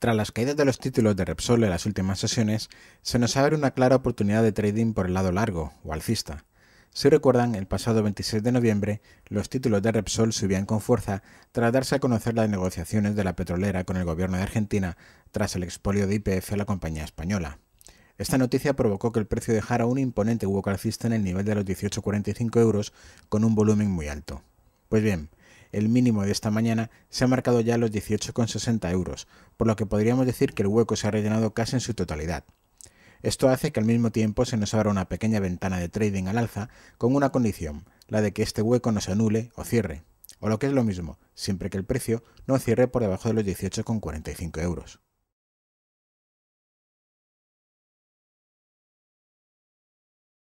Tras las caídas de los títulos de Repsol en las últimas sesiones, se nos abre una clara oportunidad de trading por el lado largo o alcista. Si recuerdan, el pasado 26 de noviembre, los títulos de Repsol subían con fuerza tras darse a conocer las negociaciones de la petrolera con el gobierno de Argentina tras el expolio de IPF a la compañía española. Esta noticia provocó que el precio dejara un imponente hueco alcista en el nivel de los 18,45 euros con un volumen muy alto. Pues bien, el mínimo de esta mañana se ha marcado ya los 18,60 euros, por lo que podríamos decir que el hueco se ha rellenado casi en su totalidad. Esto hace que al mismo tiempo se nos abra una pequeña ventana de trading al alza con una condición, la de que este hueco no se anule o cierre, o lo que es lo mismo, siempre que el precio no cierre por debajo de los 18,45 euros.